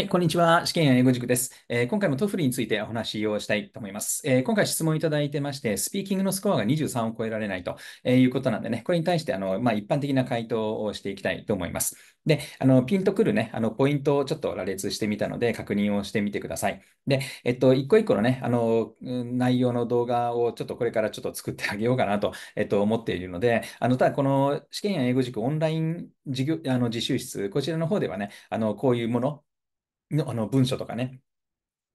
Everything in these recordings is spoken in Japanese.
はい、こんにちは。試験や英語塾です、えー、今回もトフルについてお話をしたいと思います、えー、今回質問いただいてまして、スピーキングのスコアが23を超えられないということなんでね、これに対してあの、まあ、一般的な回答をしていきたいと思います。で、あのピンとくるね、あのポイントをちょっと羅列してみたので、確認をしてみてください。で、えっと、一個一個のね、あの内容の動画をちょっとこれからちょっと作ってあげようかなと、えっと、思っているので、あのただこの試験や英語塾オンライン授業あの自習室、こちらの方ではね、あのこういうもの、のあの文書とかね、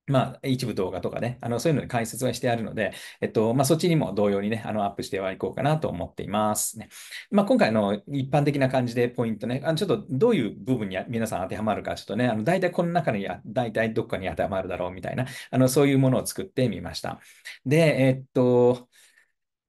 まあ、一部動画とかね、あのそういうので解説はしてあるので、えっと、まあ、そっちにも同様にね、あの、アップしてはいこうかなと思っています、ね。まあ、今回の一般的な感じでポイントね、あのちょっとどういう部分に皆さん当てはまるか、ちょっとね、あの大体この中に、大体どっかに当てはまるだろうみたいな、あのそういうものを作ってみました。で、えっと、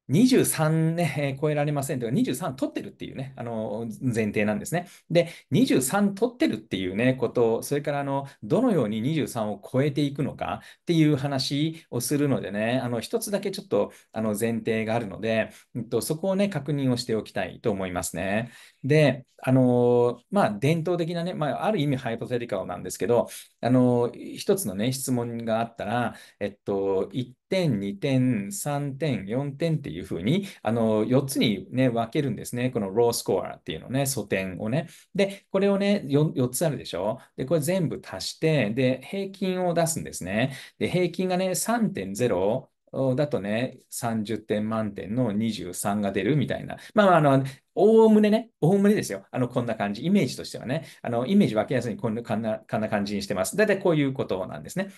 23ね、超えられませんとか、23取ってるっていうね、あの、前提なんですね。で、23取ってるっていうね、こと、それから、あの、どのように23を超えていくのかっていう話をするのでね、あの、一つだけちょっと、あの、前提があるので、とそこをね、確認をしておきたいと思いますね。で、あの、まあ、伝統的なね、まあ、ある意味ハイポテリカルなんですけど、あの、一つのね、質問があったら、えっと、一点、2点、3点、4点っていうふうに、あの、4つにね、分けるんですね。このロースコアっていうのね、素点をね。で、これをね4、4つあるでしょで、これ全部足して、で、平均を出すんですね。で、平均がね、3.0、だとね、30点満点の23が出るみたいな。まあ、あの、おおむねね、おおむねですよ。あの、こんな感じ。イメージとしてはね、あの、イメージ分けやすいにこんな、こんな感じにしてます。だいたいこういうことなんですね。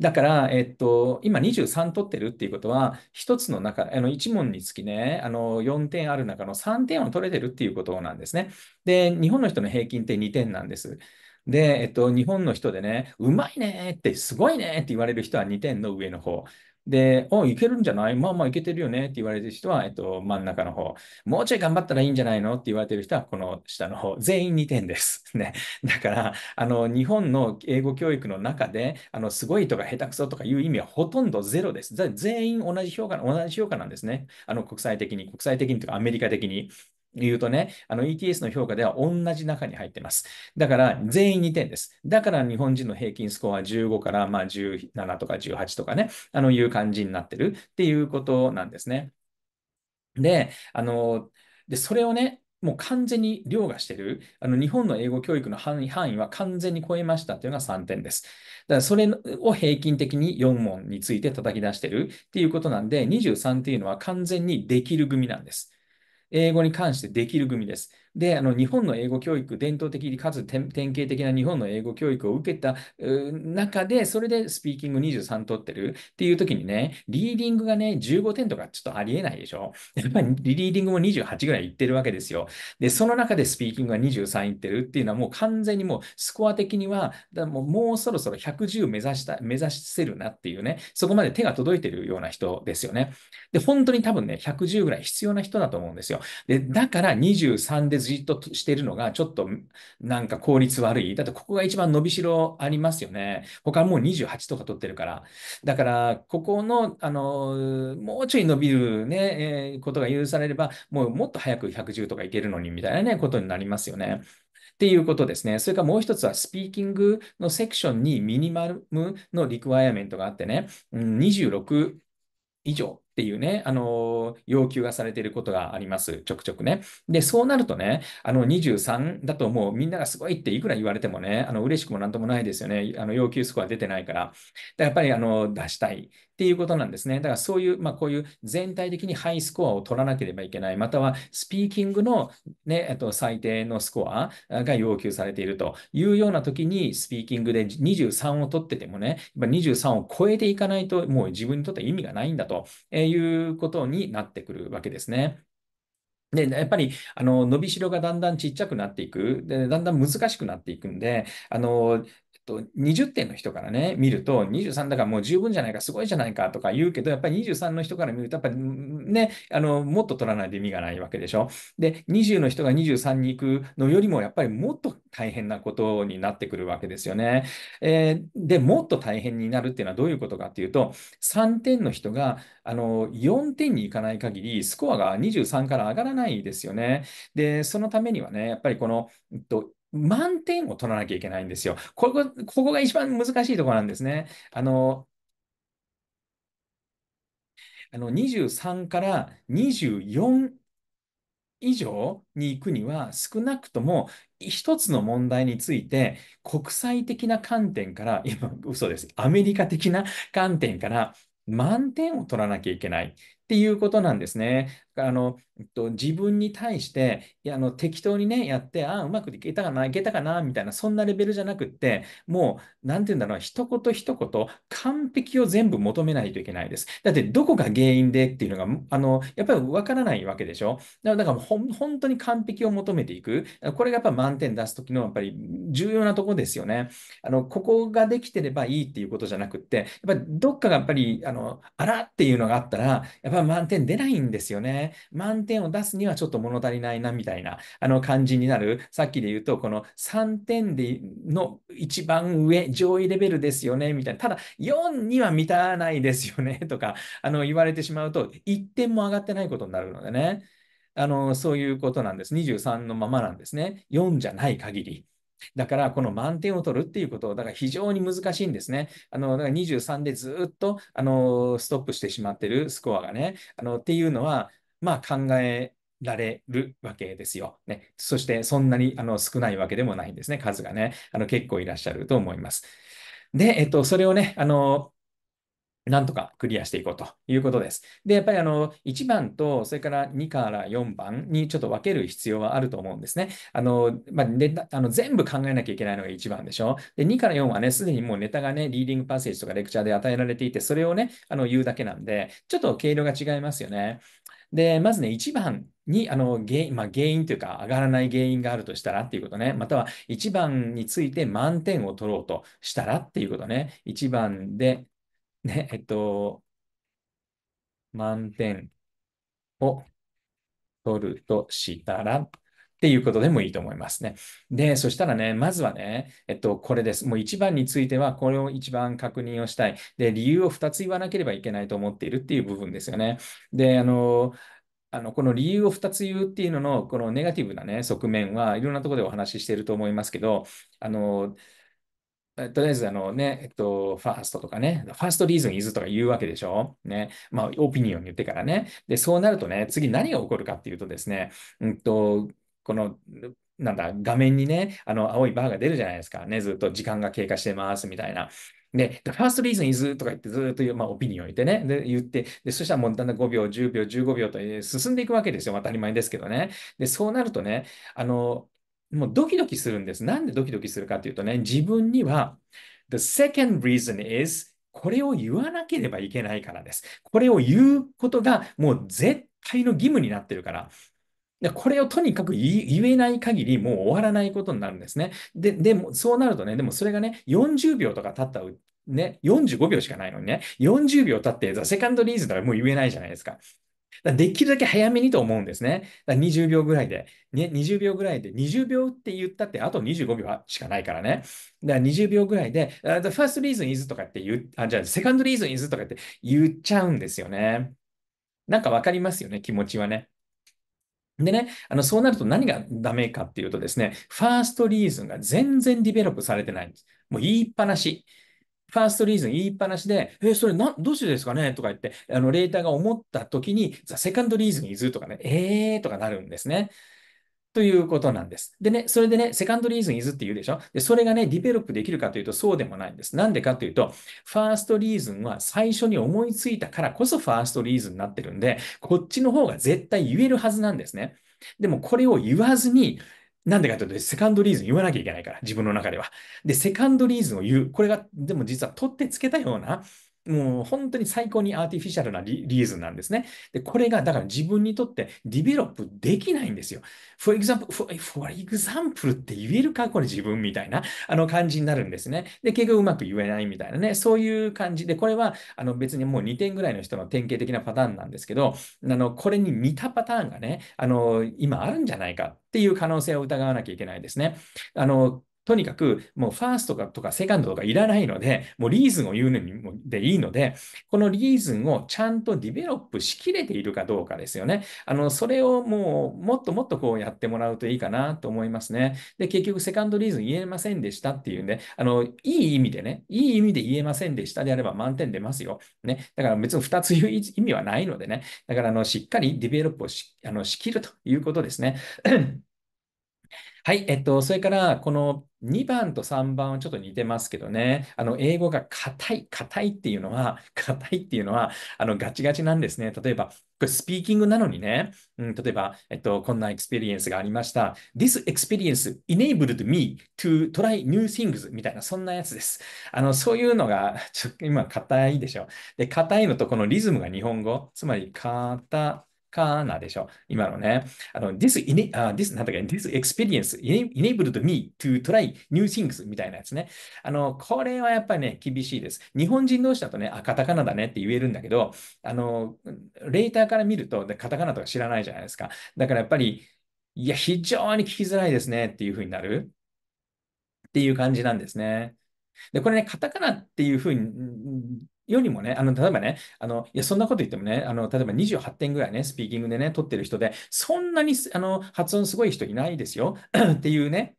だから、えっと、今23取ってるっていうことは、一つの中、あの、1問につきね、あの、4点ある中の3点を取れてるっていうことなんですね。で、日本の人の平均って2点なんです。で、えっと、日本の人でね、うまいねって、すごいねって言われる人は2点の上の方。で、お、いけるんじゃないまあまあいけてるよねって言われてる人は、えっと、真ん中の方。もうちょい頑張ったらいいんじゃないのって言われてる人は、この下の方。全員2点です。ね。だから、あの、日本の英語教育の中で、あの、すごいとか下手くそとかいう意味はほとんどゼロです。全員同じ評価、同じ評価なんですね。あの、国際的に、国際的にとかアメリカ的に。言うとね、あの ETS の評価では同じ中に入ってます。だから全員2点です。だから日本人の平均スコアは15からまあ17とか18とかね、あのいう感じになってるっていうことなんですね。で、あの、で、それをね、もう完全に凌駕してる、あの日本の英語教育の範囲範囲は完全に超えましたというのが3点です。だからそれを平均的に4問について叩き出してるっていうことなんで、23っていうのは完全にできる組なんです。英語に関してできる組です。で、あの日本の英語教育、伝統的かつ典型的な日本の英語教育を受けた中で、それでスピーキング23取ってるっていう時にね、リーディングがね、15点とかちょっとありえないでしょ。やっぱりリーディングも28ぐらいいってるわけですよ。で、その中でスピーキングが23いってるっていうのはもう完全にもうスコア的には、だもうもうそろそろ110目指した、目指せるなっていうね、そこまで手が届いてるような人ですよね。で、本当に多分ね、110ぐらい必要な人だと思うんですよ。で、だから23でじっとしてるのが、ちょっとなんか効率悪い。だってここが一番伸びしろありますよね。他もう28とか取ってるから。だから、ここの、あの、もうちょい伸びるね、えー、ことが許されれば、もうもっと早く110とかいけるのに、みたいなね、ことになりますよね。っていうことですね。それからもう一つは、スピーキングのセクションにミニマムのリクワイアメントがあってね、うん、26以上っていうね、あの、要求がされていることがあります。ちょくちょくね。で、そうなるとね、あの、23だともうみんながすごいっていくら言われてもね、あの、嬉しくもなんともないですよね。あの、要求スコア出てないから。だやっぱり、あの、出したいっていうことなんですね。だからそういう、まあ、こういう全体的にハイスコアを取らなければいけない。または、スピーキングのね、えっと、最低のスコアが要求されているというような時に、スピーキングで23を取っててもね、やっぱ23を超えていかないと、もう自分にとっては意味がないんだと。いうことになってくるわけですね。で、やっぱり、あの、伸びしろがだんだんちっちゃくなっていく。で、だんだん難しくなっていくんで、あの、と、20点の人からね、見ると、23だからもう十分じゃないか、すごいじゃないかとか言うけど、やっぱり23の人から見ると、やっぱりね、あの、もっと取らないで意味がないわけでしょ。で、20の人が23に行くのよりも、やっぱりもっと大変なことになってくるわけですよね。えー、で、もっと大変になるっていうのはどういうことかっていうと、3点の人が、あの、4点に行かない限り、スコアが23から上がらないですよね。で、そのためにはね、やっぱりこの、えっと、満点を取らなきゃいけないんですよ。ここ、ここが一番難しいところなんですね。あの、あの23から24以上に行くには少なくとも一つの問題について国際的な観点から、今嘘です。アメリカ的な観点から満点を取らなきゃいけないっていうことなんですね。あの、えっと、自分に対して、いや、あの、適当にね、やって、ああ、うまくいけたかな、いけたかな、みたいな、そんなレベルじゃなくって、もう、なんて言うんだろう、一言一言、完璧を全部求めないといけないです。だって、どこが原因でっていうのが、あの、やっぱりわからないわけでしょ。だから、本当に完璧を求めていく。これがやっぱ満点出すときの、やっぱり重要なとこですよね。あの、ここができてればいいっていうことじゃなくって、やっぱりどっかがやっぱり、あの、あらっていうのがあったら、やっぱり満点出ないんですよね。満点を出すにはちょっと物足りないなみたいなあの感じになる。さっきで言うと、この3点での一番上、上位レベルですよね、みたいな。ただ、4には満たないですよね、とか、あの言われてしまうと、1点も上がってないことになるのでね。あの、そういうことなんです。23のままなんですね。4じゃない限り。だから、この満点を取るっていうこと、だから非常に難しいんですね。あの、だから23でずっと、あの、ストップしてしまってるスコアがね。あの、っていうのは、まあ、考えられるわけですよ。ね、そしてそんなにあの少ないわけでもないんですね、数がね。あの結構いらっしゃると思います。で、えっと、それをね、あのなんとかクリアしていこうということです。で、やっぱりあの、1番と、それから2から4番にちょっと分ける必要はあると思うんですね。あの、まあ、ネタ、あの、全部考えなきゃいけないのが1番でしょ。で、2から4はね、すでにもうネタがね、リーディングパッセージとかレクチャーで与えられていて、それをね、あの、言うだけなんで、ちょっと経量が違いますよね。で、まずね、一番に、あの、原因、まあ、原因というか、上がらない原因があるとしたらっていうことね。または、一番について満点を取ろうとしたらっていうことね。一番で、ね、えっと、満点を取るとしたらっていうことでもいいと思いますね。で、そしたらね、まずはね、えっと、これです。もう一番については、これを一番確認をしたい。で、理由を二つ言わなければいけないと思っているっていう部分ですよね。で、あの、あのこの理由を2つ言うっていうのの、このネガティブな、ね、側面はいろんなところでお話ししていると思いますけど、あのとりあえず、あのね、えっと、ファーストとかね、ファーストリーズンイズとか言うわけでしょね。まあ、オピニオン言ってからね。で、そうなるとね、次何が起こるかっていうとですね、うんと、この、なんだ、画面にね、あの、青いバーが出るじゃないですか。ね、ずっと時間が経過してます、みたいな。で、the first reason is とか言ってずっとまあ、オピニオン言ってね、で、言って、で、そしたらもうだんだん5秒、10秒、15秒と進んでいくわけですよ。当たり前ですけどね。で、そうなるとね、あの、もうドキドキするんです。なんでドキドキするかというとね、自分には、the second reason is これを言わなければいけないからです。これを言うことがもう絶対の義務になってるから。で、これをとにかく言えない限り、もう終わらないことになるんですね。で、でも、そうなるとね、でもそれがね、40秒とか経ったね、45秒しかないのにね、40秒経って、ザ・セカンドリーズならもう言えないじゃないですか。だできるだけ早めにと思うんですね。だ20秒ぐらいで、ね、20秒ぐらいで、20秒って言ったって、あと25秒しかないからね。だから20秒ぐらいで、The first reason is とかって言う、あ、じゃあ、セカンド・リーズン・イズとかって言っちゃうんですよね。なんかわかりますよね、気持ちはね。でね、あの、そうなると何がダメかっていうとですね、ファーストリーズンが全然ディベロップされてないんです。もう言いっぱなし。ファーストリーズン言いっぱなしで、えー、それな、どうしてですかねとか言って、あの、レーターが思った時に、ザ・セカンドリーズンイるとかね、えーとかなるんですね。ということなんです。でね、それでね、セカンドリーズンイズって言うでしょで、それがね、ディベロップできるかというとそうでもないんです。なんでかというと、ファーストリーズンは最初に思いついたからこそファーストリーズンになってるんで、こっちの方が絶対言えるはずなんですね。でもこれを言わずに、なんでかというと、セカンドリーズン言わなきゃいけないから、自分の中では。で、セカンドリーズンを言う。これが、でも実は取ってつけたようなもう本当に最高にアーティフィシャルなリリーズなんですね。で、これがだから自分にとってディベロップできないんですよ。for example, for, for example って言えるかこれ自分みたいなあの感じになるんですね。で、結局うまく言えないみたいなね、そういう感じで、これはあの別にもう2点ぐらいの人の典型的なパターンなんですけど、あのこれに似たパターンがね、あの今あるんじゃないかっていう可能性を疑わなきゃいけないですね。あのとにかく、もうファーストとかセカンドとかいらないので、もうリーズンを言うのにもでいいので、このリーズンをちゃんとディベロップしきれているかどうかですよね。あの、それをもう、もっともっとこうやってもらうといいかなと思いますね。で、結局セカンドリーズン言えませんでしたっていうんで、あの、いい意味でね、いい意味で言えませんでしたであれば満点出ますよ。ね。だから別に2つ言う意味はないのでね。だから、あの、しっかりディベロップをしあのしきるということですね。はい、えっと、それから、この2番と3番はちょっと似てますけどね、あの、英語が硬い、硬いっていうのは、硬いっていうのは、あの、ガチガチなんですね。例えば、これスピーキングなのにね、うん、例えば、えっと、こんなエクスペリエンスがありました。This experience enabled me to try new things みたいな、そんなやつです。あの、そういうのが、ちょ今、硬いでしょ。で、硬いのと、このリズムが日本語、つまり、硬かなでしょ今のね。あの、this, ine- uh, this, なんだっけ、this experience enabled me to try new things みたいなやつね。あの、これはやっぱりね、厳しいです。日本人同士だとね、あ、カタカナだねって言えるんだけど、あの、レーターから見ると、カタカナとか知らないじゃないですか。だからやっぱり、いや、非常に聞きづらいですねっていうふうになるっていう感じなんですね。で、これね、カタカナっていうふうによりもね、あの、例えばね、あの、いや、そんなこと言ってもね、あの、例えば28点ぐらいね、スピーキングでね、撮ってる人で、そんなに、あの、発音すごい人いないですよ っていうね、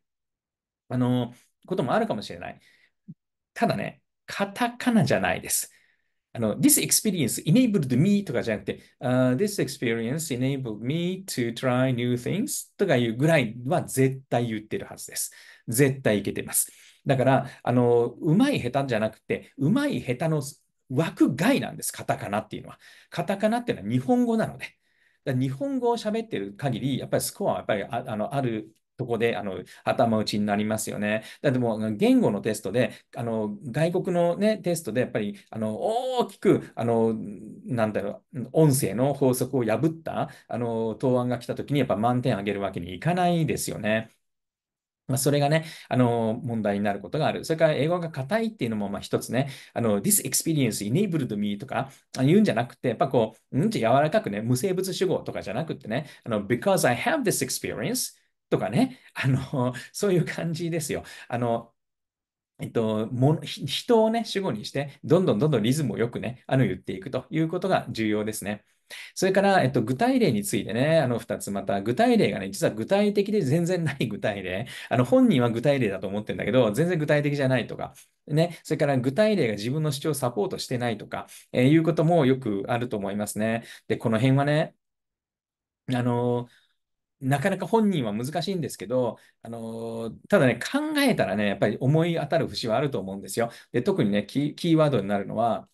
あの、こともあるかもしれない。ただね、カタカナじゃないです。あの、this experience enabled me とかじゃなくて、uh, this experience enabled me to try new things とかいうぐらいは絶対言ってるはずです。絶対いけてます。だから、あの、うまい下手じゃなくて、うまい下手の枠外なんです、カタカナっていうのは。カタカナっていうのは日本語なので。だ日本語を喋ってる限り、やっぱりスコアはやっぱりああのあるとこであの頭打ちになりますよね。だでも言語のテストであの外国の、ね、テストでやっぱりあの大きくあのなんだろう音声の法則を破ったあの答案が来た時にやっぱ満点上げるわけにいかないですよね。まあ、それがね、あの、問題になることがある。それから、英語が硬いっていうのも、まあ、一つね、あの、this experience enabled me とか言うんじゃなくて、やっぱこう、うんち柔らかくね、無生物主語とかじゃなくてね、あの、because I have this experience とかね、あの、そういう感じですよ。あの、えっと、も人をね、主語にして、どんどんどんどんリズムをよくね、あの、言っていくということが重要ですね。それから、えっと、具体例についてね、あの2つまた、具体例がね、実は具体的で全然ない具体例。あの、本人は具体例だと思ってるんだけど、全然具体的じゃないとか、ね、それから具体例が自分の主張をサポートしてないとか、えー、いうこともよくあると思いますね。で、この辺はね、あのなかなか本人は難しいんですけど、あのただね、考えたらね、やっぱり思い当たる節はあると思うんですよ。で、特にね、キーワードになるのは、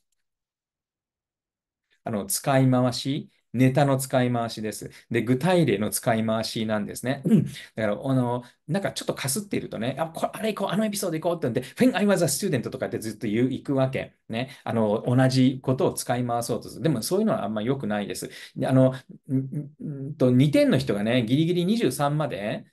あの使い回し、ネタの使い回しです。で、具体例の使い回しなんですね。うん、だから、あの、なんかちょっとかすっているとね、あ、これ、あれ行こう、あのエピソード行こうってんで、When I was a student とかってずっと言う、行くわけ。ね。あの、同じことを使い回そうとする。でも、そういうのはあんま良くないです。であの、んと、2点の人がね、ギリギリ23まで、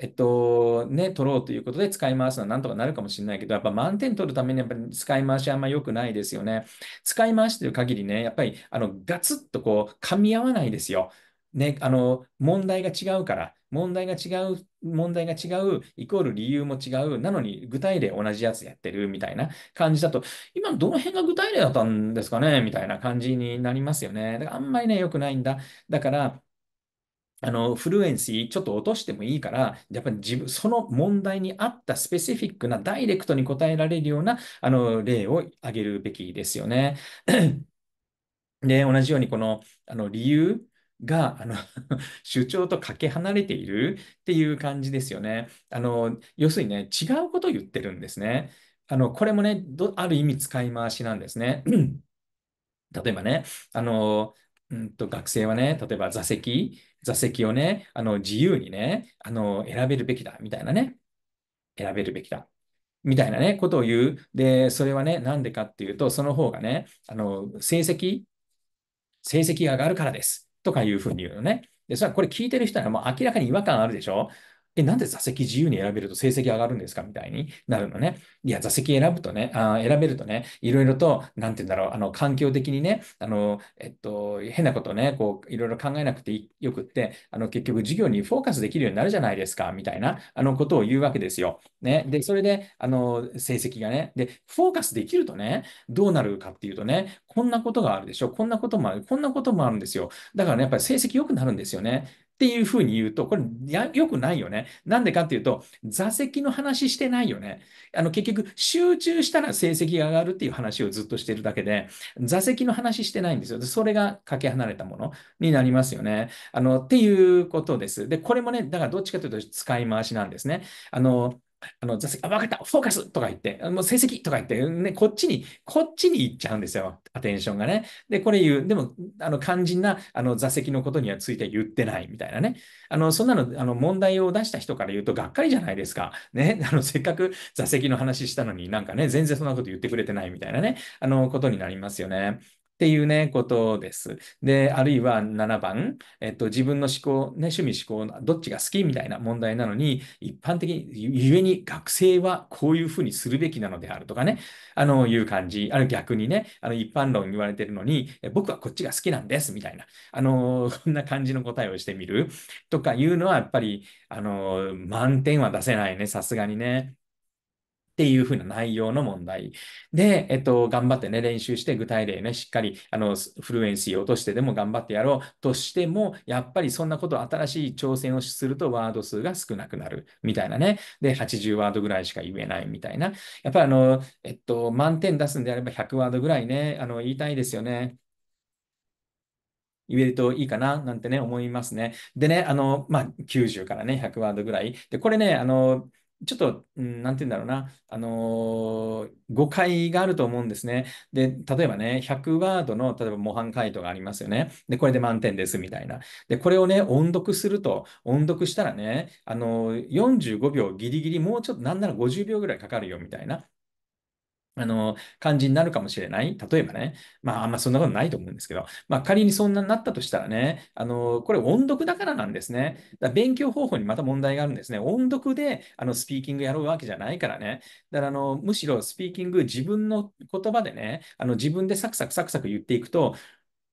えっと、ね、取ろうということで使い回すのはなんとかなるかもしれないけど、やっぱ満点取るためにやっぱり使い回しあんま良くないですよね。使い回してる限りね、やっぱりあのガツッとこう噛み合わないですよ。ね、あの、問題が違うから、問題が違う、問題が違う、イコール理由も違う、なのに具体例同じやつやってるみたいな感じだと、今どの辺が具体例だったんですかねみたいな感じになりますよね。だからあんまりね、良くないんだ。だから、あの、フルエンシーちょっと落としてもいいから、やっぱり自分、その問題に合ったスペシフィックな、ダイレクトに答えられるような、あの、例を挙げるべきですよね。で、同じように、この、あの、理由が、あの 主張とかけ離れているっていう感じですよね。あの、要するにね、違うことを言ってるんですね。あの、これもね、ある意味使い回しなんですね。例えばね、あの、うんと学生はね、例えば座席座席をね、あの自由にね、あの選べるべきだ、みたいなね。選べるべきだ。みたいなね、ことを言う。で、それはね、なんでかっていうと、その方がね、あの、成績、成績が上がるからです。とかいうふうに言うのね。で、それはこれ聞いてる人はもう明らかに違和感あるでしょえ、なんで座席自由に選べると成績上がるんですかみたいになるのね。いや、座席選ぶとね、あ選べるとね、いろいろと、なんて言うんだろう、あの、環境的にね、あの、えっと、変なことね、こう、いろいろ考えなくてよくって、あの、結局授業にフォーカスできるようになるじゃないですか、みたいな、あの、ことを言うわけですよ。ね。で、それで、あの、成績がね、で、フォーカスできるとね、どうなるかっていうとね、こんなことがあるでしょ、こんなこともある、こんなこともあるんですよ。だからね、やっぱり成績良くなるんですよね。っていうふうに言うと、これ良くないよね。なんでかっていうと、座席の話してないよね。あの結局、集中したら成績が上がるっていう話をずっとしてるだけで、座席の話してないんですよ。それがかけ離れたものになりますよね。あの、っていうことです。で、これもね、だからどっちかというと使い回しなんですね。あの、あの、座席、あ、わかった、フォーカスとか言って、もう成績とか言って、ね、こっちに、こっちに行っちゃうんですよ、アテンションがね。で、これ言う。でも、あの、肝心な、あの、座席のことにはついて言ってないみたいなね。あの、そんなの、あの、問題を出した人から言うと、がっかりじゃないですか。ね、あの、せっかく座席の話したのになんかね、全然そんなこと言ってくれてないみたいなね、あの、ことになりますよね。っていうね、ことです。で、あるいは7番、えっと、自分の思考、ね、趣味思考、どっちが好きみたいな問題なのに、一般的に、ゆえに学生はこういうふうにするべきなのであるとかね、あの、いう感じ、ある逆にね、あの、一般論言われてるのに、僕はこっちが好きなんです、みたいな、あの、こんな感じの答えをしてみるとかいうのは、やっぱり、あの、満点は出せないね、さすがにね。っていうふうな内容の問題。で、えっと、頑張ってね、練習して具体例ね、しっかり、あの、フルエンシーを落としてでも頑張ってやろうとしても、やっぱりそんなこと、新しい挑戦をするとワード数が少なくなるみたいなね。で、80ワードぐらいしか言えないみたいな。やっぱりあの、えっと、満点出すんであれば100ワードぐらいね、あの、言いたいですよね。言えるといいかななんてね、思いますね。でね、あの、まあ、90からね、100ワードぐらい。で、これね、あの、ちょっと、うん、なんて言うんだろうな、あのー、誤解があると思うんですね。で、例えばね、100ワードの、例えば模範解答がありますよね。で、これで満点ですみたいな。で、これをね、音読すると、音読したらね、あのー、45秒ギリギリ、もうちょっと、なんなら50秒ぐらいかかるよみたいな。あの、感じになるかもしれない。例えばね。まあ、あんまそんなことないと思うんですけど、まあ、仮にそんなになったとしたらね、あの、これ音読だからなんですね。だ勉強方法にまた問題があるんですね。音読で、あの、スピーキングやろうわけじゃないからね。だから、あの、むしろスピーキング自分の言葉でね、あの、自分でサクサクサクサク言っていくと、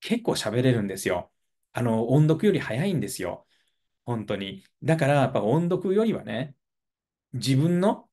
結構喋れるんですよ。あの、音読より早いんですよ。本当に。だから、やっぱ音読よりはね、自分の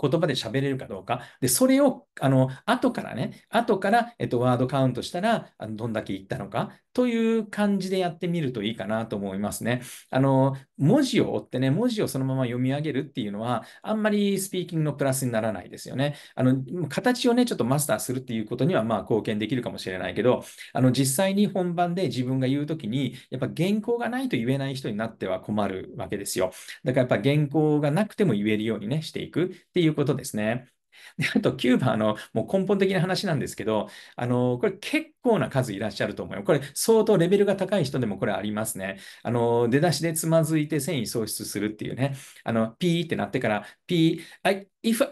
言葉で喋れるかどうか。で、それを、あの、後からね、後から、えっと、ワードカウントしたら、あのどんだけいったのかという感じでやってみるといいかなと思いますね。あの、文字を追ってね、文字をそのまま読み上げるっていうのは、あんまりスピーキングのプラスにならないですよね。あの、形をね、ちょっとマスターするっていうことには、まあ、貢献できるかもしれないけど、あの、実際に本番で自分が言うときに、やっぱ原稿がないと言えない人になっては困るわけですよ。だからやっぱ原稿がなくても言えるようにね、していくってっていうことですね。で、あと9番、の、もう根本的な話なんですけど、あの、これ結構な数いらっしゃると思うよ。これ相当レベルが高い人でもこれありますね。あの、出だしでつまずいて繊維喪失するっていうね。あの、ピーってなってから、ピー、あ、if, あ、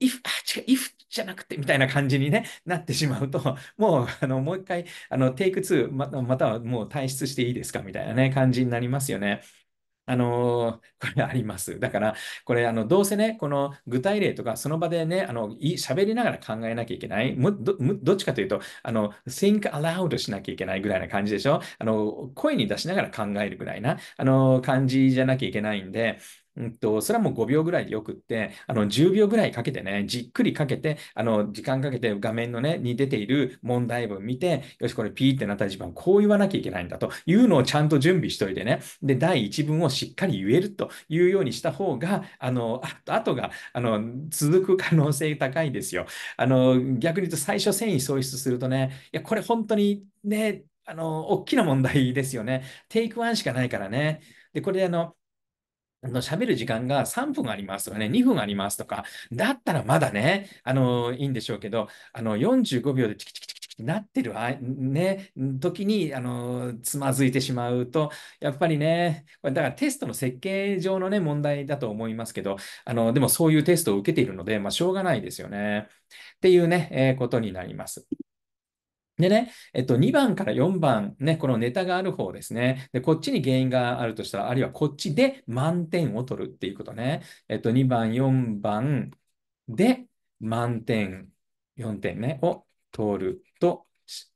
if, あ、違う、if じゃなくてみたいな感じに、ね、なってしまうと、もうあのもう一回あのテイク2ままたはもう退出していいですかみたいな、ね、感じになりますよね。あの これあります。だから、これ、あの、どうせね、この具体例とか、その場でね、あの、喋りながら考えなきゃいけない。む、ど、どっちかというと、あの、think aloud しなきゃいけないぐらいな感じでしょあの、声に出しながら考えるぐらいな、あの、感じじゃなきゃいけないんで、うんと、それはもう5秒ぐらいでよくって、あの、10秒ぐらいかけてね、じっくりかけて、あの、時間かけて画面のね、に出ている問題文見て、よし、これピーってなった時番こう言わなきゃいけないんだというのをちゃんと準備しといてね、で、第1文をしっかり言えるというようにした方が、あの、あとが、あの、続く可能性高いですよ。あの、逆に言うと最初繊維喪失するとね、いや、これ本当にね、あの、大きな問題ですよね。テイク1しかないからね。で、これであの、の喋る時間が3分ありますとかね、2分ありますとか、だったらまだね、あの、いいんでしょうけど、あの、45秒でチキチキチキチキなってる、ね、時に、あの、つまずいてしまうと、やっぱりね、だからテストの設計上のね、問題だと思いますけど、あの、でもそういうテストを受けているので、まあ、しょうがないですよね。っていうね、えー、ことになります。でね、えっと、2番から4番、ね、このネタがある方ですね。で、こっちに原因があるとしたら、あるいはこっちで満点を取るっていうことね。えっと、2番、4番で満点、4点ね、を取ると、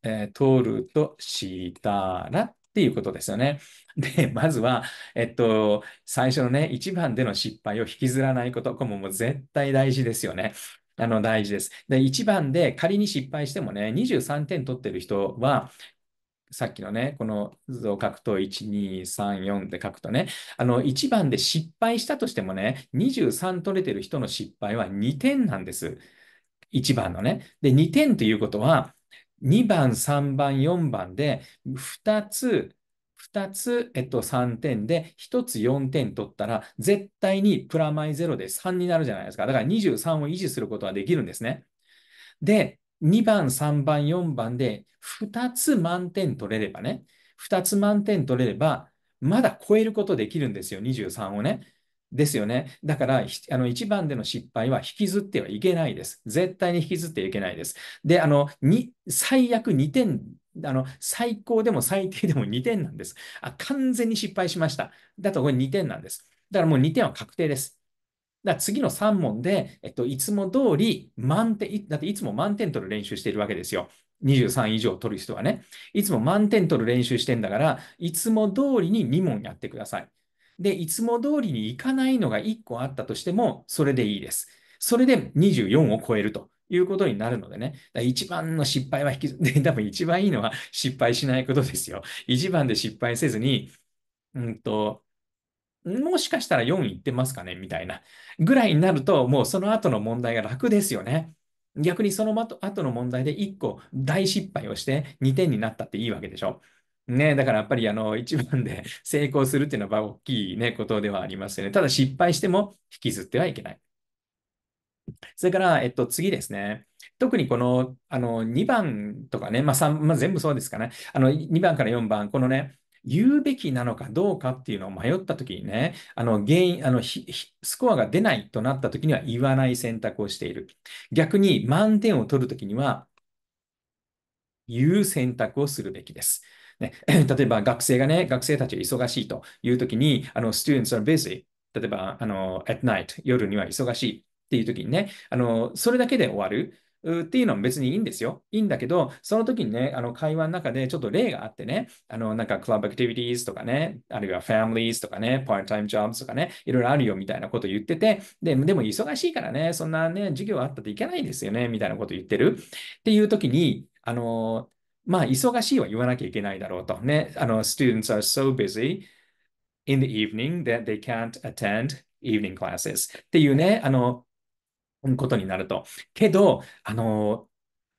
えー、取るとしたらっていうことですよね。で、まずは、えっと、最初のね、1番での失敗を引きずらないこと、これももう絶対大事ですよね。あの、大事です。で、1番で仮に失敗してもね、23点取ってる人は、さっきのね、この図を書くと、1、2、3、4て書くとね、あの、1番で失敗したとしてもね、23取れてる人の失敗は2点なんです。1番のね。で、2点ということは、2番、3番、4番で、2つ2つ、えっと、3点で、1つ4点取ったら、絶対にプラマイ0で3になるじゃないですか。だから23を維持することはできるんですね。で、2番、3番、4番で2つ満点取れればね、2つ満点取れれば、まだ超えることできるんですよ、23をね。ですよね。だから、あの、1番での失敗は引きずってはいけないです。絶対に引きずってはいけないです。で、あの、最悪2点あの、最高でも最低でも2点なんです。あ、完全に失敗しました。だとこれ2点なんです。だからもう2点は確定です。だ次の3問で、えっと、いつも通り満点、だっていつも満点取る練習しているわけですよ。23以上取る人はね。いつも満点取る練習してんだから、いつも通りに2問やってください。で、いつも通りにいかないのが1個あったとしても、それでいいです。それで24を超えると。いうことになるのでね。一番の失敗は引きず、で、多分一番いいのは失敗しないことですよ。一番で失敗せずに、うんと、もしかしたら4いってますかねみたいな。ぐらいになると、もうその後の問題が楽ですよね。逆にその後の問題で1個大失敗をして2点になったっていいわけでしょ。ね、だからやっぱりあの一番で成功するっていうのは大きいね、ことではありますよね。ただ失敗しても引きずってはいけない。それから、えっと、次ですね。特にこのあの2番とかね、まあ3、まあ、全部そうですかね。あの2番から4番、このね、言うべきなのかどうかっていうのを迷ったときにね、あの原因あのスコアが出ないとなったときには言わない選択をしている。逆に満点を取るときには、言う選択をするべきです。ね、例えば学生がね、学生たちが忙しいというときに、あの、students are busy。例えば、あの、at night、夜には忙しい。っていう時にね、あの、それだけで終わる。っていうのは別にいいんですよ。いいんだけど、その時にね、あの会話の中でちょっと例があってね、あのなんかクラブアクティビティーズとかね、あるいはファミリーズとかね、パートタイムジョブとかね、いろいろあるよみたいなこと言ってて、ででも忙しいからね、そんなね、授業あったっていけないですよね、みたいなこと言ってるっていう時に、あの、まあ忙しいは言わなきゃいけないだろうとね、あの、students are so busy in the evening that they can't attend evening classes っていうね、あの、ことになると。けど、あの、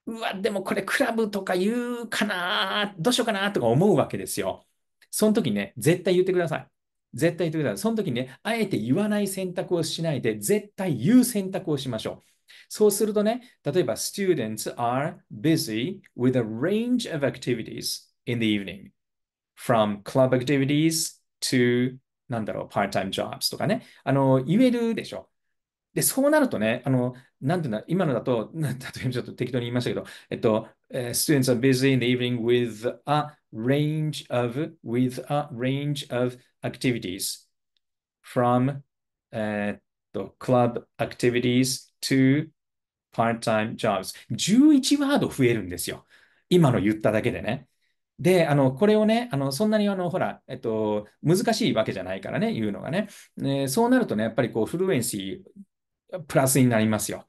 うわ、でもこれクラブとか言うかな、どうしようかなとか思うわけですよ。その時ね、絶対言ってください。絶対言ってください。その時ね、あえて言わない選択をしないで、絶対言う選択をしましょう。そうするとね、例えば、students are busy with a range of activities in the evening, from club activities to なんだろう、part-time jobs とかね、あの、言えるでしょ。で、そうなるとね、あの、なんていうんだ、今のだと、例えばちょっと適当に言いましたけど、えっと、students are busy in the evening with a range of, with a range of activities from、えっと、club activities to part-time jobs。11ワード増えるんですよ。今の言っただけでね。で、あの、これをね、あの、そんなにあの、ほら、えっと、難しいわけじゃないからね、言うのがね。ねそうなるとね、やっぱりこう、フルエンシープラスになりますよ。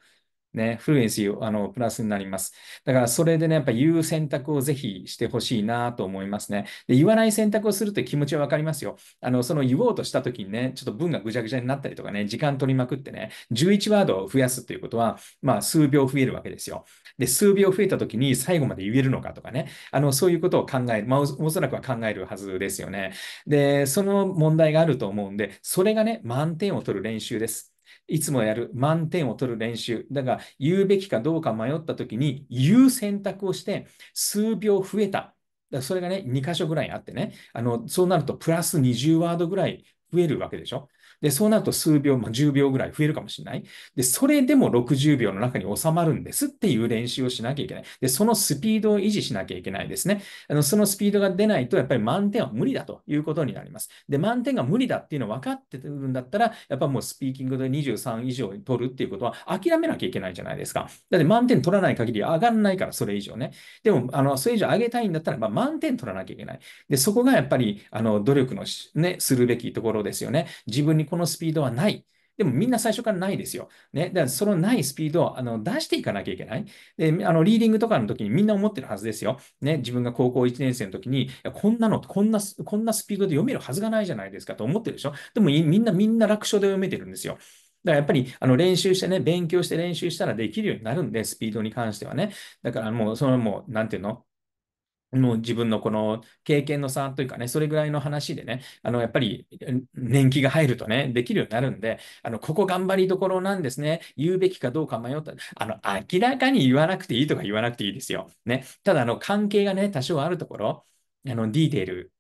ね、フルエンシー、あの、プラスになります。だから、それでね、やっぱ言う選択をぜひしてほしいなと思いますね。で、言わない選択をするって気持ちはわかりますよ。あの、その言おうとした時にね、ちょっと文がぐちゃぐちゃになったりとかね、時間取りまくってね、11ワードを増やすということは、まあ、数秒増えるわけですよ。で、数秒増えた時に最後まで言えるのかとかね、あの、そういうことを考える、まあ、おそらくは考えるはずですよね。で、その問題があると思うんで、それがね、満点を取る練習です。いつもやる満点を取る練習。だが、言うべきかどうか迷った時に、言う選択をして、数秒増えた。だそれがね、2箇所ぐらいあってね、あの、そうなるとプラス20ワードぐらい増えるわけでしょ。で、そうなると数秒、まあ、10秒ぐらい増えるかもしれない。で、それでも60秒の中に収まるんですっていう練習をしなきゃいけない。で、そのスピードを維持しなきゃいけないですね。あの、そのスピードが出ないと、やっぱり満点は無理だということになります。で、満点が無理だっていうの分かってるんだったら、やっぱもうスピーキングで23以上取るっていうことは諦めなきゃいけないじゃないですか。だって満点取らない限り上がんないから、それ以上ね。でも、あの、それ以上上げたいんだったら、まあ、満点取らなきゃいけない。で、そこがやっぱり、あの、努力のね、するべきところですよね。自分にこのスピードはない。でもみんな最初からないですよ。ね。だからそのないスピードをあの出していかなきゃいけない。で、あの、リーディングとかの時にみんな思ってるはずですよ。ね。自分が高校1年生の時に、こんなの、こんな、こんなスピードで読めるはずがないじゃないですかと思ってるでしょ。でもみんな、みんな楽勝で読めてるんですよ。だからやっぱりあの練習してね、勉強して練習したらできるようになるんで、スピードに関してはね。だからもう、そのもう、なんていうのもう自分のこの経験の差というかね、それぐらいの話でね、あの、やっぱり年季が入るとね、できるようになるんで、あの、ここ頑張りどころなんですね、言うべきかどうか迷った、あの、明らかに言わなくていいとか言わなくていいですよ。ね。ただ、あの、関係がね、多少あるところ、あの、ディーテール、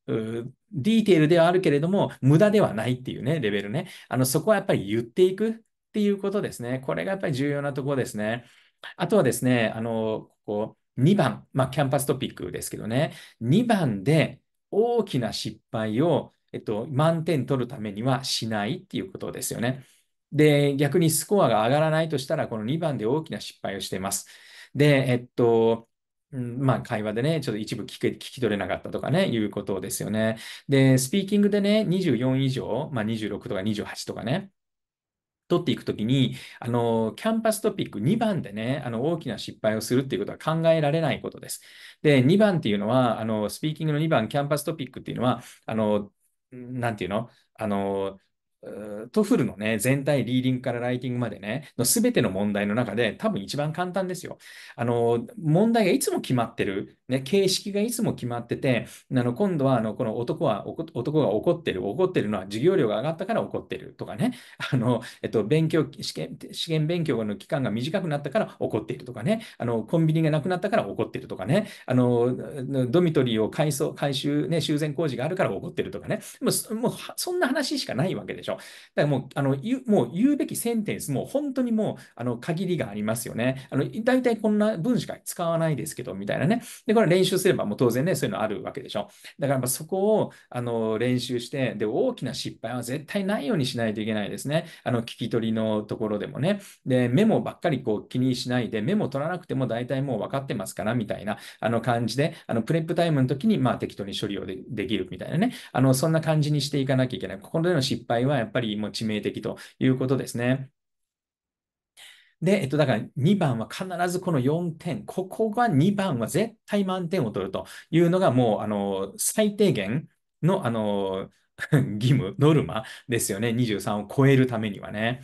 ディーテールではあるけれども、無駄ではないっていうね、レベルね。あの、そこはやっぱり言っていくっていうことですね。これがやっぱり重要なところですね。あとはですね、あの、ここ、2番、まあ、キャンパストピックですけどね、2番で大きな失敗を、えっと、満点取るためにはしないっていうことですよね。で、逆にスコアが上がらないとしたら、この2番で大きな失敗をしています。で、えっと、まあ、会話でね、ちょっと一部聞き取れなかったとかね、いうことですよね。で、スピーキングでね、24以上、まあ、26とか28とかね、取っていくときに、あの、キャンパストピック2番でね、あの、大きな失敗をするっていうことは考えられないことです。で、2番っていうのは、あの、スピーキングの2番、キャンパストピックっていうのは、あの、なんていうのあの、トフルのね、全体リーディングからライティングまでね、の全ての問題の中で多分一番簡単ですよ。あの、問題がいつも決まってる。ね、形式がいつも決まってて、あの今度はあのこの男は男が怒ってる、怒ってるのは授業料が上がったから怒ってるとかね、あのえっと、勉強試験、試験勉強の期間が短くなったから怒っているとかね、あのコンビニがなくなったから怒ってるとかね、あのドミトリーを改装改修、ね、修繕工事があるから怒ってるとかね、もうもうそんな話しかないわけでしょ。だからもうあの言もう言うべきセンテンスも本当にもうあの限りがありますよね。あの大体こんな文しか使わないですけどみたいなね。でから練習すれば、もう当然ね、そういうのあるわけでしょ。だからそこをあの練習して、で、大きな失敗は絶対ないようにしないといけないですね。あの、聞き取りのところでもね。で、メモばっかりこう気にしないで、メモ取らなくても大体もう分かってますから、みたいな、あの感じで、あの、プレップタイムの時に、まあ適当に処理をでできるみたいなね。あの、そんな感じにしていかなきゃいけない。ここでの失敗はやっぱりもう致命的ということですね。で、えっと、だから2番は必ずこの4点、ここが2番は絶対満点を取るというのがもう、あの、最低限の、あの、義務、ノルマですよね。23を超えるためにはね。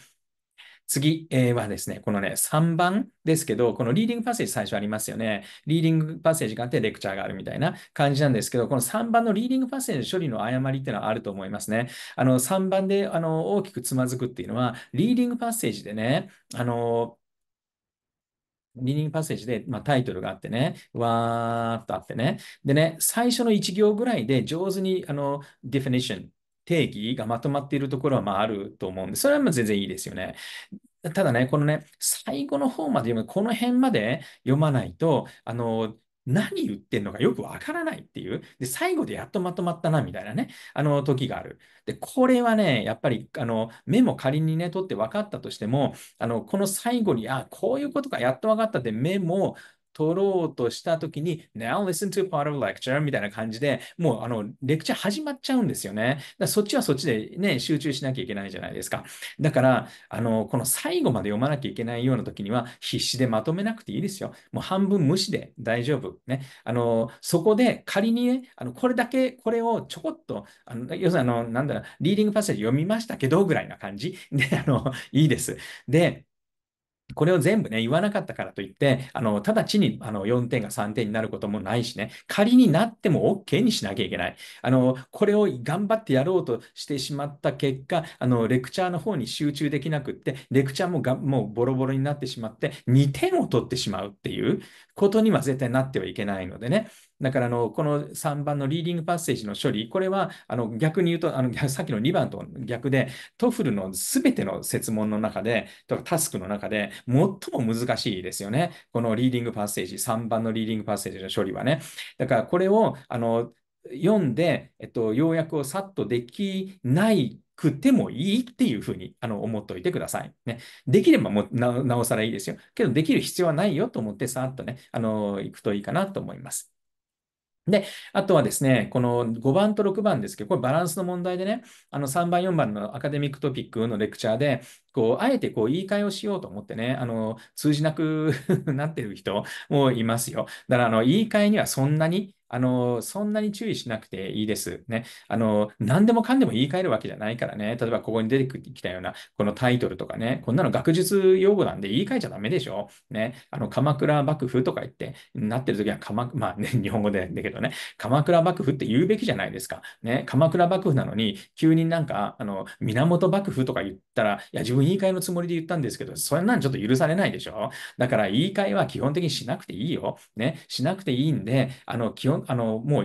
次はですね、このね、3番ですけど、このリーディングパッセージ最初ありますよね。リーディングパッセージがあって、レクチャーがあるみたいな感じなんですけど、この3番のリーディングパッセージ処理の誤りっていうのはあると思いますね。あの、3番で、あの、大きくつまずくっていうのは、リーディングパッセージでね、あの、リーディングパッセージで、まあ、タイトルがあってね、わーっとあってね。でね、最初の1行ぐらいで上手にあのディフィニッション定義がまとまっているところはまああると思うんで、それはまあ全然いいですよね。ただね、このね、最後の方まで読む、この辺まで読まないと、あの、何言ってんのかよくわからないっていう。で、最後でやっとまとまったな、みたいなね、あの時がある。で、これはね、やっぱり、あの、メモ仮にね、取って分かったとしても、あの、この最後に、あ、こういうことか、やっと分かったってメモ取ろうとしたときに、Now listen to part of lecture みたいな感じで、もうあの、レクチャー始まっちゃうんですよね。だそっちはそっちでね、集中しなきゃいけないじゃないですか。だから、あの、この最後まで読まなきゃいけないようなときには、必死でまとめなくていいですよ。もう半分無視で大丈夫。ね。あの、そこで仮にね、あの、これだけ、これをちょこっと、あの、要するにあの、なんだろう、リーディングパッセージ読みましたけど、ぐらいな感じで、あの、いいです。で、これを全部ね、言わなかったからといって、あの、直ちに、あの、4点が3点になることもないしね、仮になっても OK にしなきゃいけない。あの、これを頑張ってやろうとしてしまった結果、あの、レクチャーの方に集中できなくって、レクチャーもが、もうボロボロになってしまって、2点を取ってしまうっていうことには絶対なってはいけないのでね。だからあの、この3番のリーディングパッセージの処理、これはあの逆に言うとあの、さっきの2番と逆で、トフルのすべての設問の中で、とかタスクの中で、最も難しいですよね。このリーディングパッセージ、3番のリーディングパッセージの処理はね。だからこれをあの読んで、えっと、要約をさっとできないくてもいいっていうふうにあの思っておいてください。ね。できればもうなおさらいいですよ。けどできる必要はないよと思ってさっとね、あの、行くといいかなと思います。で、あとはですね、この5番と6番ですけど、これバランスの問題でね、あの3番、4番のアカデミックトピックのレクチャーで、こう、あえてこう言い換えをしようと思ってね、あの、通じなく なってる人もいますよ。だから、あの、言い換えにはそんなにあの、そんなに注意しなくていいです。ね。あの、何でもかんでも言い換えるわけじゃないからね。例えば、ここに出てきたような、このタイトルとかね。こんなの学術用語なんで言い換えちゃダメでしょ。ね。あの、鎌倉幕府とか言って、なってる時は鎌、まあね、日本語でだけどね。鎌倉幕府って言うべきじゃないですか。ね。鎌倉幕府なのに、急になんか、あの、源幕府とか言ったら、いや、自分言い換えのつもりで言ったんですけど、そんなんちょっと許されないでしょ。だから、言い換えは基本的にしなくていいよ。ね。しなくていいんで、あの、基本あの、もう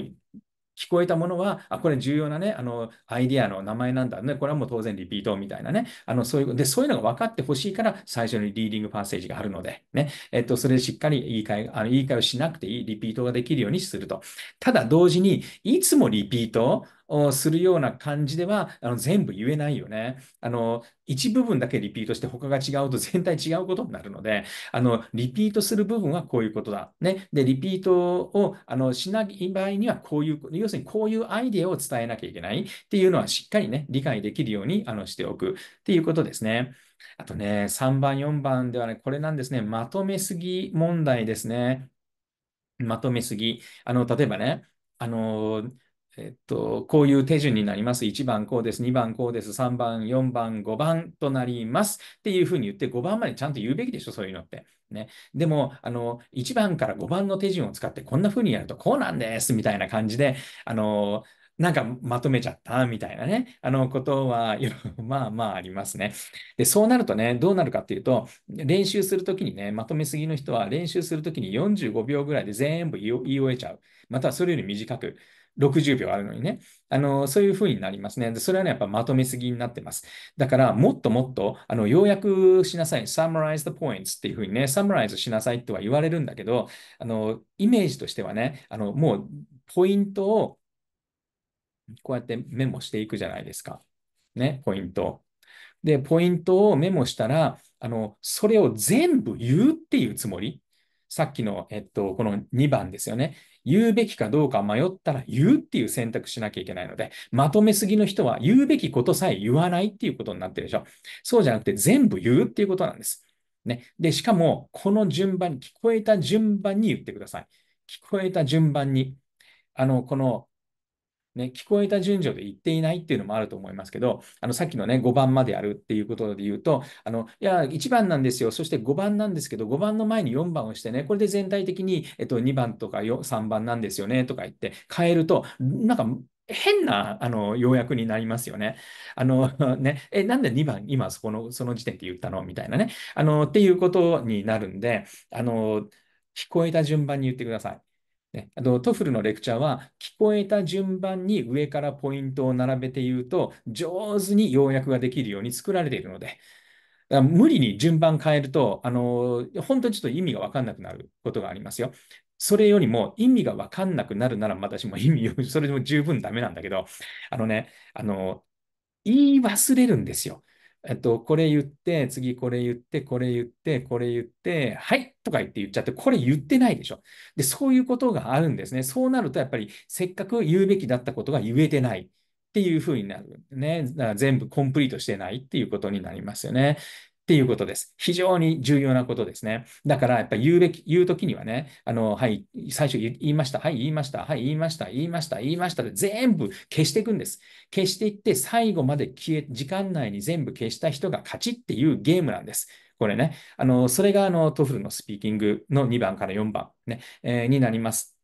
聞こえたものは、あ、これ重要なね、あの、アイディアの名前なんだね。これはもう当然リピートみたいなね。あの、そういう、で、そういうのが分かってほしいから、最初にリーディングパッセージがあるので、ね。えっと、それでしっかり言い換え、あの、言い換えをしなくていい、リピートができるようにすると。ただ、同時に、いつもリピート、するような感じではあの全部言えないよね。あの一部分だけリピートして他が違うと全体違うことになるので、あのリピートする部分はこういうことだ。ね、で、リピートをあのしない場合にはこういう、要するにこういうアイデアを伝えなきゃいけないっていうのはしっかりね、理解できるようにあのしておくっていうことですね。あとね、3番、4番ではね、これなんですね、まとめすぎ問題ですね。まとめすぎ。あの、例えばね、あの、えっと、こういう手順になります。1番こうです、2番こうです、3番、4番、5番となりますっていうふうに言って、5番までちゃんと言うべきでしょ、そういうのって。ね、でもあの、1番から5番の手順を使って、こんなふうにやるとこうなんですみたいな感じで、あのなんかまとめちゃったみたいなね、あのことは、まあまあありますね。で、そうなるとね、どうなるかっていうと、練習するときにね、まとめすぎの人は練習するときに45秒ぐらいで全部言い終えちゃう。またはそれより短く。60秒あるのにね。あの、そういう風になりますね。で、それはね、やっぱまとめすぎになってます。だから、もっともっと、あの、要約しなさい。summarize the points っていう風にね、summarize しなさいとは言われるんだけど、あの、イメージとしてはね、あの、もう、ポイントを、こうやってメモしていくじゃないですか。ね、ポイント。で、ポイントをメモしたら、あの、それを全部言うっていうつもり。さっきの、えっと、この2番ですよね。言うべきかどうか迷ったら言うっていう選択しなきゃいけないので、まとめすぎの人は言うべきことさえ言わないっていうことになってるでしょ。そうじゃなくて全部言うっていうことなんです。ね。で、しかも、この順番に、聞こえた順番に言ってください。聞こえた順番に。あの、このね、聞こえた順序で言っていないっていうのもあると思いますけど、あのさっきのね、5番までやるっていうことで言うと、あのいや、1番なんですよ、そして5番なんですけど、5番の前に4番をしてね、これで全体的に、えっと、2番とか3番なんですよねとか言って変えると、なんか変なあの要約になりますよね。あの ねえなんで2番、今そこのその時点で言ったのみたいなねあの。っていうことになるんであの、聞こえた順番に言ってください。ね、あのトフルのレクチャーは聞こえた順番に上からポイントを並べて言うと上手に要約ができるように作られているので無理に順番変えるとあの本当にちょっと意味が分かんなくなることがありますよ。それよりも意味が分かんなくなるなら私も意味をそれでも十分ダメなんだけどあのねあの言い忘れるんですよ。えっと、これ言って、次これ言って、これ言って、これ言って、はいとか言って言っちゃって、これ言ってないでしょ。で、そういうことがあるんですね。そうなると、やっぱりせっかく言うべきだったことが言えてないっていうふうになるね。だから全部コンプリートしてないっていうことになりますよね。っていうことです。非常に重要なことですね。だから、やっぱ言うべき、言うときにはね、あの、はい、最初言いました、はい、言いました、はい、言いました、言いました、言いましたで全部消していくんです。消していって、最後まで消え、時間内に全部消した人が勝ちっていうゲームなんです。これね、あの、それが、あの、トフルのスピーキングの2番から4番ね、えー、になります。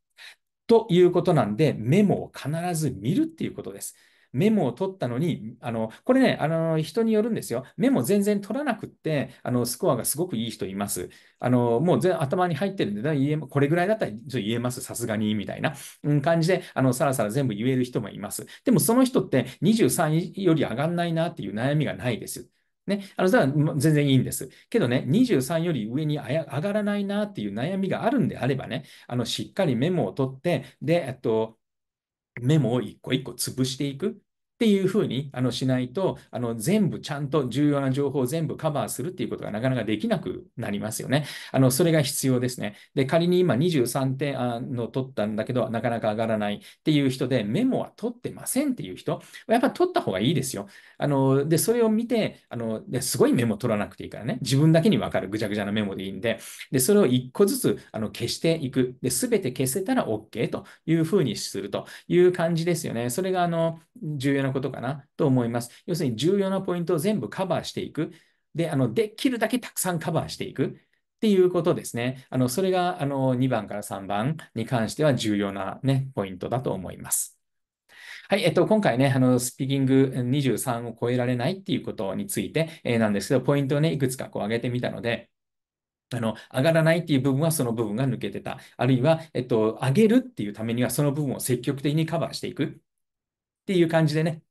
ということなんで、メモを必ず見るっていうことです。メモを取ったのに、あの、これね、あの、人によるんですよ。メモ全然取らなくって、あの、スコアがすごくいい人います。あの、もう全頭に入ってるんで、だ言え、これぐらいだったら言えます、さすがに、みたいな、感じで、あの、さらさら全部言える人もいます。でも、その人って23より上がんないなっていう悩みがないです。ね、あの、だから全然いいんです。けどね、23より上に上がらないなっていう悩みがあるんであればね、あの、しっかりメモを取って、で、えっと、メモを一個一個潰していく。っていうふうにあのしないと、あの全部ちゃんと重要な情報を全部カバーするっていうことがなかなかできなくなりますよね。あのそれが必要ですね。で、仮に今23点あの取ったんだけど、なかなか上がらないっていう人で、メモは取ってませんっていう人、やっぱ取った方がいいですよ。あので、それを見てあのですごいメモ取らなくていいからね、自分だけにわかるぐちゃぐちゃなメモでいいんで、でそれを1個ずつあの消していく。で、すべて消せたら OK というふうにするという感じですよね。それがあの重要ななことかなと思います。要するに重要なポイントを全部カバーしていく。で、あの、できるだけたくさんカバーしていく。っていうことですね。あの、それが、あの、2番から3番に関しては重要なね、ポイントだと思います。はい、えっと、今回ね、あの、スピーキング23を超えられないっていうことについて、えー、なんですけど、ポイントをね、いくつかこう上げてみたので、あの、上がらないっていう部分はその部分が抜けてた。あるいは、えっと、上げるっていうためにはその部分を積極的にカバーしていく。っていう感じでね、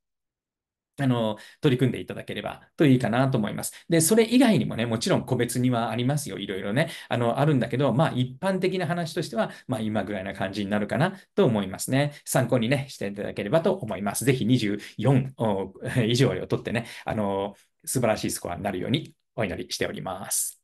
あの、取り組んでいただければといいかなと思います。で、それ以外にもね、もちろん個別にはありますよ。いろいろね、あの、あるんだけど、まあ、一般的な話としては、まあ、今ぐらいな感じになるかなと思いますね。参考にね、していただければと思います。ぜひ24 以上を取ってね、あの、素晴らしいスコアになるようにお祈りしております。